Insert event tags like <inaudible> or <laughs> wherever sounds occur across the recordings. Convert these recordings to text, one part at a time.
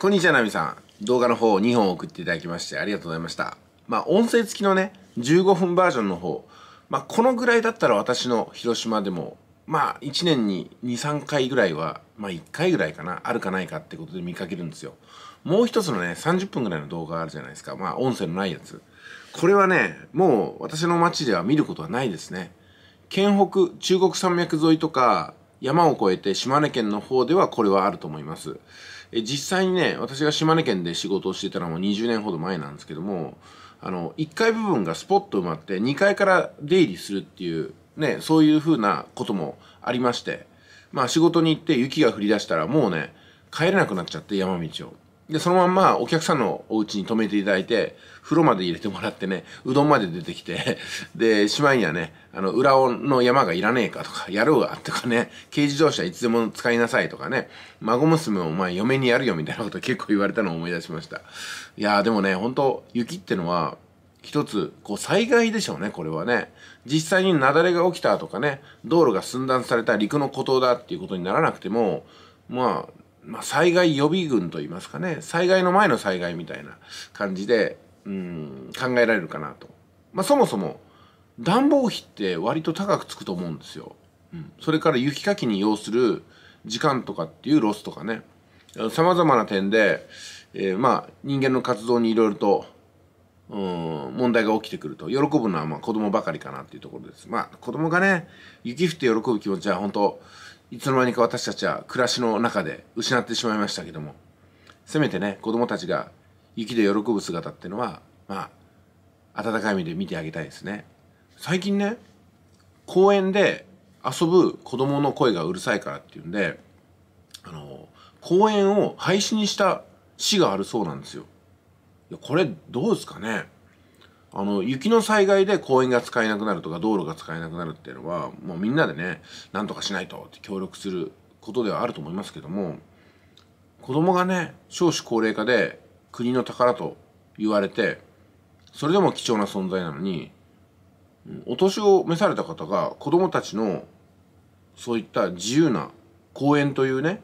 こんにちは、ナミさん。動画の方を2本送っていただきましてありがとうございました。まあ、音声付きのね、15分バージョンの方、まあ、このぐらいだったら私の広島でも、まあ、1年に2、3回ぐらいは、まあ、1回ぐらいかな、あるかないかってことで見かけるんですよ。もう一つのね、30分ぐらいの動画あるじゃないですか。まあ、音声のないやつ。これはね、もう私の街では見ることはないですね。県北、中国山脈沿いとか、山を越えて島根県の方ではこれはあると思います。え実際にね、私が島根県で仕事をしてたのはもう20年ほど前なんですけども、あの、1階部分がスポッと埋まって、2階から出入りするっていう、ね、そういうふうなこともありまして、まあ仕事に行って雪が降り出したらもうね、帰れなくなっちゃって山道を。で、そのまんまお客さんのお家に泊めていただいて、風呂まで入れてもらってね、うどんまで出てきて、<laughs> で、しまいにはね、あの、裏の山がいらねえかとか、やろうわとかね、軽自動車いつでも使いなさいとかね、孫娘をお前嫁にやるよみたいなこと結構言われたのを思い出しました。いやーでもね、本当雪ってのは、一つ、こう災害でしょうね、これはね。実際に雪崩が起きたとかね、道路が寸断された陸の孤島だっていうことにならなくても、まあ、まあ、災害予備軍といいますかね災害の前の災害みたいな感じでうん考えられるかなと、まあ、そもそも暖房費って割と高くつくと思うんですよ、うん、それから雪かきに要する時間とかっていうロスとかねさまざまな点で、えー、まあ人間の活動にいろいろとうん問題が起きてくると喜ぶのはまあ子供ばかりかなっていうところですまあ子供がね雪降って喜ぶ気持ちは本当いつの間にか私たちは暮らしの中で失ってしまいましたけどもせめてね子供たちが雪で喜ぶ姿っていうのはまあ温かい目で見てあげたいですね最近ね公園で遊ぶ子供の声がうるさいからっていうんであの公園を廃止にした市があるそうなんですよこれどうですかねあの、雪の災害で公園が使えなくなるとか道路が使えなくなるっていうのは、もうみんなでね、なんとかしないとって協力することではあると思いますけども、子供がね、少子高齢化で国の宝と言われて、それでも貴重な存在なのに、お年を召された方が子供たちのそういった自由な公園というね、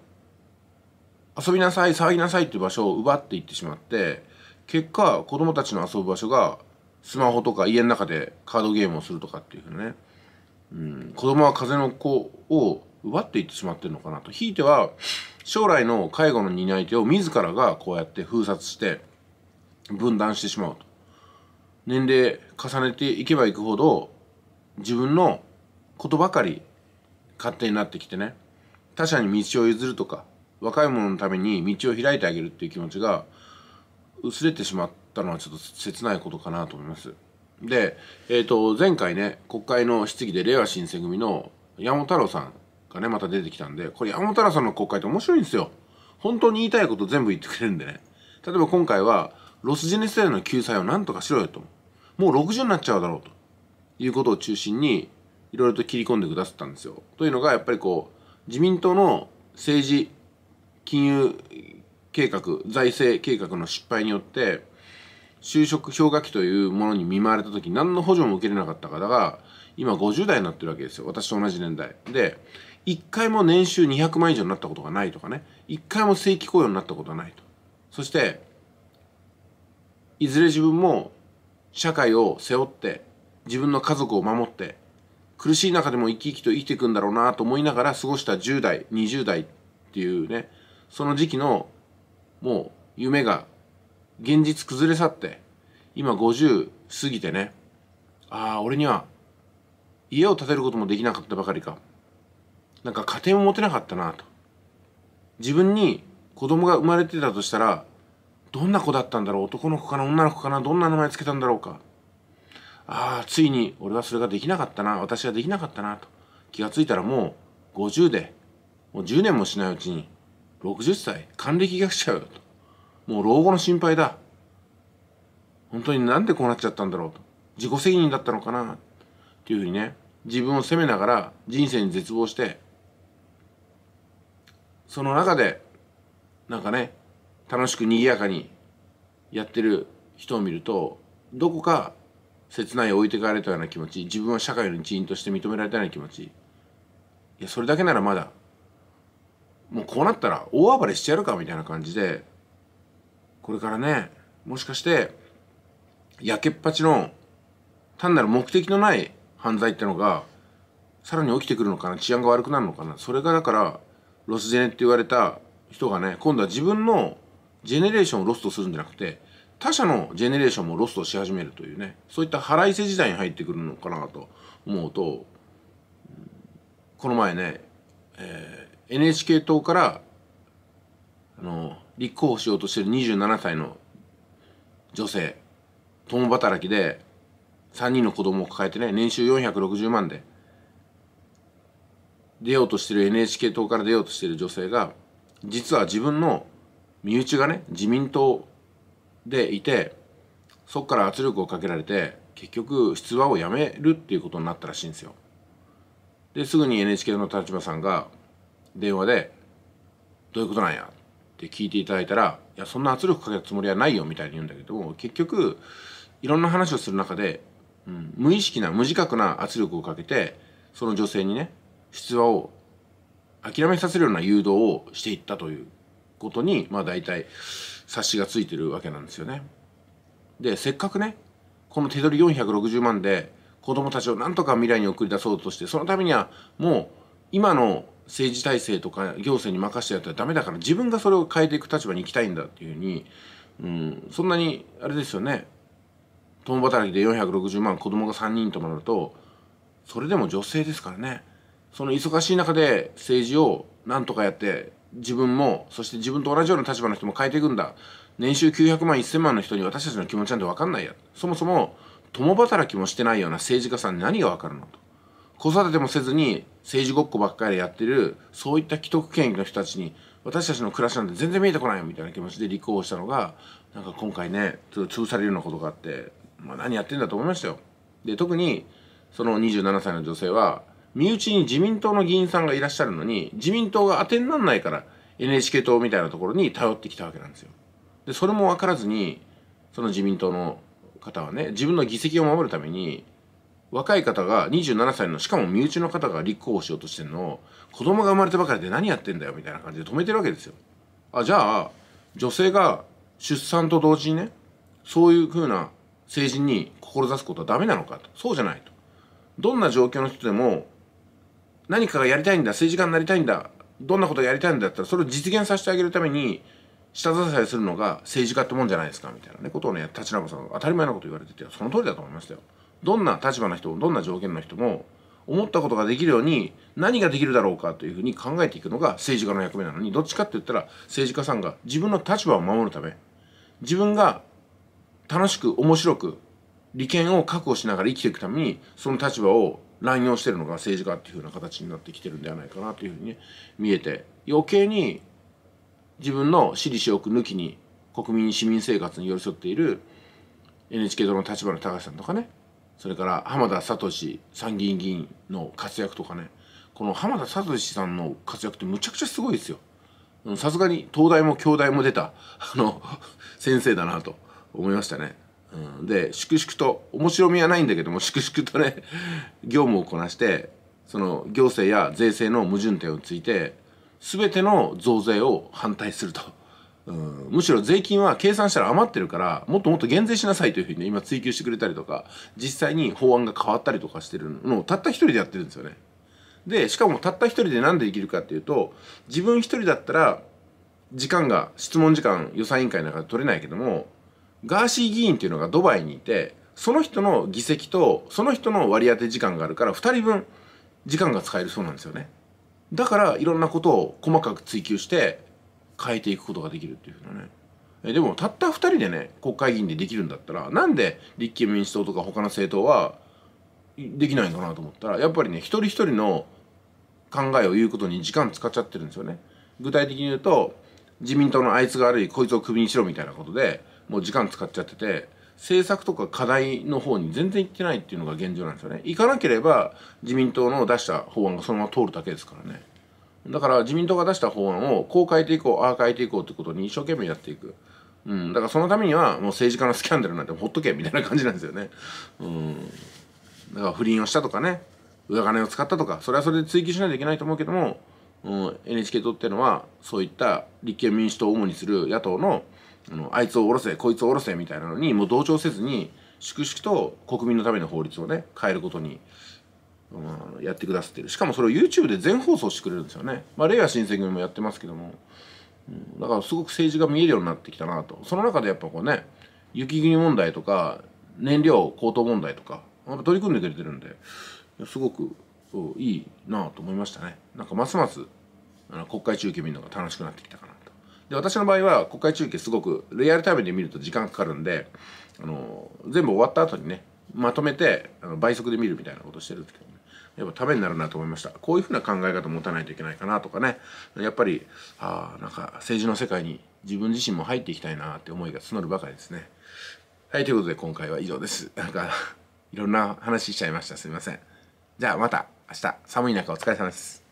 遊びなさい、騒ぎなさいっていう場所を奪っていってしまって、結果子供たちの遊ぶ場所がスマホとか家の中でカードゲームをするとかっていうふうね、うん、子供は風の子を奪っていってしまってるのかなとひいては将来の介護の担い手を自らがこうやって封殺して分断してしまうと年齢重ねていけばいくほど自分のことばかり勝手になってきてね他者に道を譲るとか若い者のために道を開いてあげるっていう気持ちが薄れてしまってったのはちょっと切ないことかなと思います。で、えっ、ー、と、前回ね、国会の質疑で、れいわ新選組の山本太郎さんがね、また出てきたんで、これ山本太郎さんの国会って面白いんですよ。本当に言いたいこと全部言ってくれるんでね。例えば今回は、ロスジェネ世代の救済をなんとかしろよと。もう60になっちゃうだろうと。いうことを中心に、いろいろと切り込んでくださったんですよ。というのが、やっぱりこう、自民党の政治、金融計画、財政計画の失敗によって、就職氷河期というものに見舞われた時何の補助も受けれなかった方が今50代になってるわけですよ私と同じ年代で1回も年収200万以上になったことがないとかね1回も正規雇用になったことはないとそしていずれ自分も社会を背負って自分の家族を守って苦しい中でも生き生きと生きていくんだろうなと思いながら過ごした10代20代っていうねその時期のもう夢が現実崩れ去って今50過ぎてねああ俺には家を建てることもできなかったばかりかなんか家庭も持てなかったなと自分に子供が生まれてたとしたらどんな子だったんだろう男の子かな女の子かなどんな名前つけたんだろうかああついに俺はそれができなかったな私はできなかったなと気がついたらもう50でもう10年もしないうちに60歳還暦が来ちゃうよともう老後の心配だ。本当になんでこうなっちゃったんだろうと。自己責任だったのかなっていうふうにね、自分を責めながら人生に絶望して、その中で、なんかね、楽しく賑やかにやってる人を見ると、どこか切ない置いてかれたような気持ち、自分は社会の一員として認められたような気持ち、いや、それだけならまだ、もうこうなったら大暴れしてやるかみたいな感じで、これからね、もしかして、焼けっぱちの、単なる目的のない犯罪ってのが、さらに起きてくるのかな、治安が悪くなるのかな。それがだから、ロスジェネって言われた人がね、今度は自分のジェネレーションをロストするんじゃなくて、他者のジェネレーションもロストし始めるというね、そういった腹いせ時代に入ってくるのかなと思うと、この前ね、えー、NHK 党から、あの、立候補しようとしてる27歳の女性共働きで3人の子供を抱えてね年収460万で出ようとしてる NHK 党から出ようとしてる女性が実は自分の身内がね自民党でいてそこから圧力をかけられて結局出馬をやめるっていうことになったらしいんですよ。ですぐに NHK の立場さんが電話で「どういうことなんや?」って聞いていただいたら「いやそんな圧力かけたつもりはないよ」みたいに言うんだけども結局いろんな話をする中で、うん、無意識な無自覚な圧力をかけてその女性にね出話を諦めさせるような誘導をしていったということにまあ大体冊子がついてるわけなんですよね。でせっかくねこの手取り460万で子供たちをなんとか未来に送り出そうとしてそのためにはもう今の政治体制とか行政に任せてやったらダメだから自分がそれを変えていく立場に行きたいんだっていうふうに、うん、そんなにあれですよね共働きで460万子供が3人ともなるとそれでも女性ですからねその忙しい中で政治をなんとかやって自分もそして自分と同じような立場の人も変えていくんだ年収900万1000万の人に私たちの気持ちなんて分かんないやそもそも共働きもしてないような政治家さんに何が分かるのと子育てもせずに政治ごっこばっかりやってるそういった既得権益の人たちに私たちの暮らしなんて全然見えてこないよみたいな気持ちで立候補したのがなんか今回ね潰されるようなことがあって、まあ、何やってんだと思いましたよ。で特にその27歳の女性は身内に自民党の議員さんがいらっしゃるのに自民党が当てになんないから NHK 党みたいなところに頼ってきたわけなんですよ。でそれも分からずにその自民党の方はね自分の議席を守るために若い方が27歳のしかも身内の方が立候補しようとしてるのを子供が生まれたばかりで何やってんだよみたいな感じで止めてるわけですよ。あじゃあ女性が出産と同時にねそういうふうな成人に志すことはダメなのかとそうじゃないと。どんな状況の人でも何かがやりたいんだ政治家になりたいんだどんなことやりたいんだったらそれを実現させてあげるために下支えするのが政治家ってもんじゃないですかみたいなねことをね立花さんが当たり前のこと言われててその通りだと思いましたよ。どんな立場の人もどんな条件の人も思ったことができるように何ができるだろうかというふうに考えていくのが政治家の役目なのにどっちかって言ったら政治家さんが自分の立場を守るため自分が楽しく面白く利権を確保しながら生きていくためにその立場を乱用してるのが政治家っていうふうな形になってきてるんではないかなというふうにね見えて余計に自分の私利私欲抜きに国民市民生活に寄り添っている NHK 党の立場の高橋さんとかねそれから浜田聡参議院議員の活躍とかねこの浜田聡さんの活躍ってむちゃくちゃすごいですよ。さすがに東大も京大も出たあの <laughs> 先生だなと思いましたね。うん、で粛々と面白みはないんだけども粛々とね業務をこなしてその行政や税制の矛盾点をついて全ての増税を反対すると。うん、むしろ税金は計算したら余ってるからもっともっと減税しなさいというふうに、ね、今追求してくれたりとか実際に法案が変わったりとかしてるのをたった一人でやってるんですよね。でしかもたった一人で何でできるかっていうと自分一人だったら時間が質問時間予算委員会なんかで取れないけどもガーシー議員っていうのがドバイにいてその人の議席とその人の割り当て時間があるから2人分時間が使えるそうなんですよね。だからいろんなことを細かく追求して変えていくことができるっていうふうなねえでもたった2人でね国会議員でできるんだったらなんで立憲民主党とか他の政党はできないのかなと思ったらやっぱりね一人一人の考えを言うことに時間使っちゃってるんですよね。具体的に言うと自民党のあいつが悪いこいつをクビにしろみたいなことでもう時間使っちゃってて政策とか課題の方に全然行ってないっていうのが現状なんですよね。行かなければ自民党の出した法案がそのまま通るだけですからね。だから自民党が出した法案をこう変えていこう、ああ変えていこうってことに一生懸命やっていく。うん、だからそのためにはもう政治家のスキャンダルなんてほっとけみたいな感じなんですよね。うん。だから不倫をしたとかね、裏金を使ったとか、それはそれで追及しないといけないと思うけども、うん、NHK 党っていうのはそういった立憲民主党を主にする野党のあのあいつを下ろせ、こいつを下ろせみたいなのにもう同調せずに粛々と国民のための法律をね、変えることにうん、やってくださってるしかもそれを YouTube で全放送してくれるんですよね、まあ、令和新選組もやってますけども、うん、だからすごく政治が見えるようになってきたなとその中でやっぱこうね雪国問題とか燃料高騰問題とか取り組んでくれてるんですごくそういいなと思いましたねなんかますますあの国会中継見るのが楽しくなってきたかなとで私の場合は国会中継すごくリアルタイムで見ると時間かかるんであの全部終わった後にねまとめてあの倍速で見るみたいなことしてるんですけどやっぱためになるなと思いましたこういうふうな考え方を持たないといけないかなとかねやっぱりあなんか政治の世界に自分自身も入っていきたいなって思いが募るばかりですねはいということで今回は以上ですなんかいろんな話しちゃいましたすいませんじゃあまた明日寒い中お疲れ様です